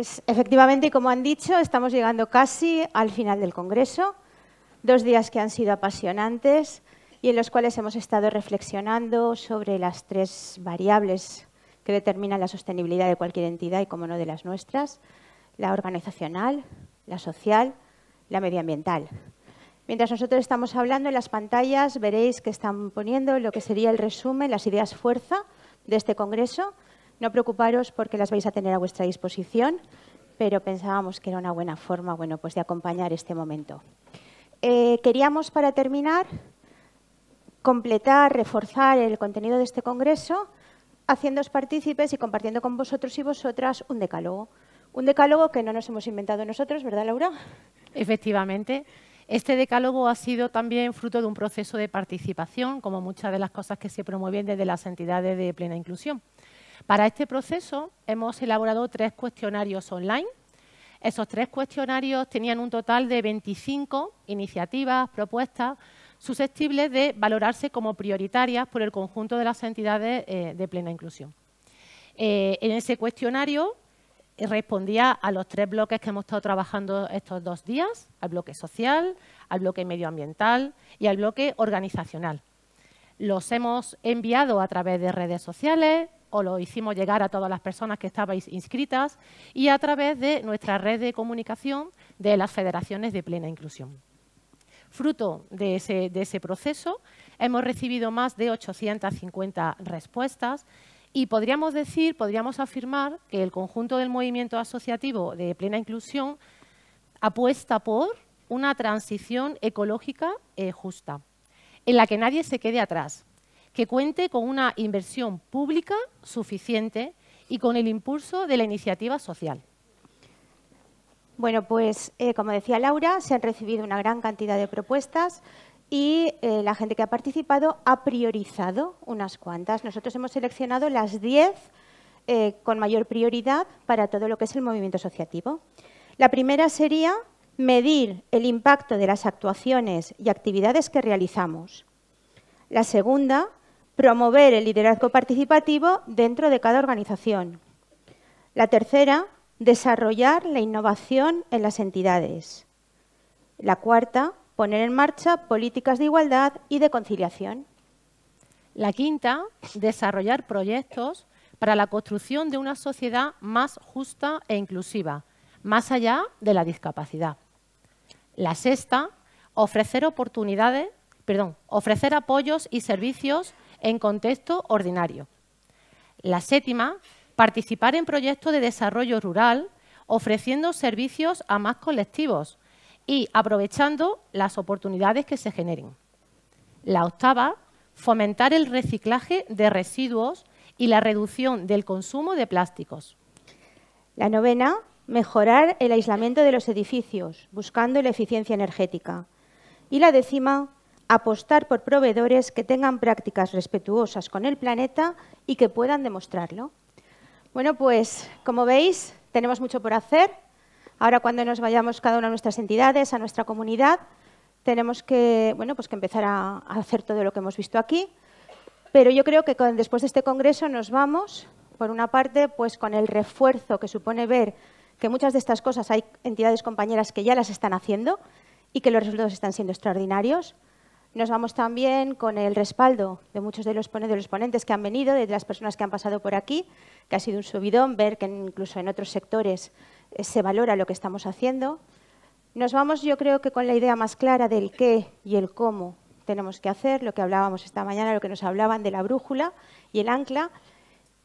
Pues, efectivamente, como han dicho, estamos llegando casi al final del Congreso, dos días que han sido apasionantes y en los cuales hemos estado reflexionando sobre las tres variables que determinan la sostenibilidad de cualquier entidad y, como no, de las nuestras, la organizacional, la social, la medioambiental. Mientras nosotros estamos hablando, en las pantallas veréis que están poniendo lo que sería el resumen, las ideas fuerza de este Congreso, no preocuparos porque las vais a tener a vuestra disposición, pero pensábamos que era una buena forma bueno, pues de acompañar este momento. Eh, queríamos, para terminar, completar, reforzar el contenido de este congreso haciéndoos partícipes y compartiendo con vosotros y vosotras un decálogo. Un decálogo que no nos hemos inventado nosotros, ¿verdad, Laura? Efectivamente. Este decálogo ha sido también fruto de un proceso de participación, como muchas de las cosas que se promueven desde las entidades de plena inclusión. Para este proceso hemos elaborado tres cuestionarios online. Esos tres cuestionarios tenían un total de 25 iniciativas, propuestas, susceptibles de valorarse como prioritarias por el conjunto de las entidades eh, de plena inclusión. Eh, en ese cuestionario eh, respondía a los tres bloques que hemos estado trabajando estos dos días, al bloque social, al bloque medioambiental y al bloque organizacional. Los hemos enviado a través de redes sociales, o lo hicimos llegar a todas las personas que estabais inscritas y a través de nuestra red de comunicación de las federaciones de plena inclusión. Fruto de ese, proceso, hemos recibido más de 850 respuestas y podríamos decir, podríamos afirmar que el conjunto del movimiento asociativo de plena inclusión apuesta por una transición ecológica eh, justa, en la que nadie se quede atrás, que cuente con una inversión pública suficiente y con el impulso de la iniciativa social. Bueno, pues eh, como decía Laura, se han recibido una gran cantidad de propuestas y eh, la gente que ha participado ha priorizado unas cuantas. Nosotros hemos seleccionado las 10 eh, con mayor prioridad para todo lo que es el movimiento asociativo. La primera sería medir el impacto de las actuaciones y actividades que realizamos. La segunda, promover el liderazgo participativo dentro de cada organización. La tercera, desarrollar la innovación en las entidades. La cuarta, poner en marcha políticas de igualdad y de conciliación. La quinta, desarrollar proyectos para la construcción de una sociedad más justa e inclusiva, más allá de la discapacidad. La sexta, ofrecer oportunidades, perdón, ofrecer apoyos y servicios en contexto ordinario. La séptima, participar en proyectos de desarrollo rural ofreciendo servicios a más colectivos y aprovechando las oportunidades que se generen. La octava, fomentar el reciclaje de residuos y la reducción del consumo de plásticos. La novena, mejorar el aislamiento de los edificios, buscando la eficiencia energética. Y la décima, apostar por proveedores que tengan prácticas respetuosas con el planeta y que puedan demostrarlo. Bueno, pues como veis, tenemos mucho por hacer. Ahora cuando nos vayamos cada una de nuestras entidades, a nuestra comunidad, tenemos que, bueno, pues que empezar a, hacer todo lo que hemos visto aquí. Pero yo creo que después de este congreso nos vamos, por una parte, pues con el refuerzo que supone ver que muchas de estas cosas hay entidades compañeras que ya las están haciendo y que los resultados están siendo extraordinarios. Nos vamos también con el respaldo de muchos de los, ponentes que han venido, de las personas que han pasado por aquí, que ha sido un subidón ver que incluso en otros sectores eh, se valora lo que estamos haciendo. Nos vamos, yo creo que con la idea más clara del qué y el cómo tenemos que hacer, lo que hablábamos esta mañana, lo que nos hablaban de la brújula y el ancla.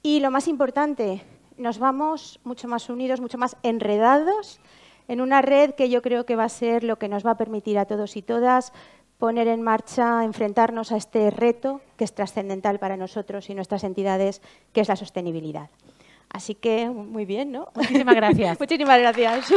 Y lo más importante, nos vamos mucho más unidos, mucho más enredados en una red que yo creo que va a ser lo que nos va a permitir a todos y todas poner en marcha, enfrentarnos a este reto que es trascendental para nosotros y nuestras entidades, que es la sostenibilidad. Así que muy bien, ¿no? Muchísimas gracias. Muchísimas gracias.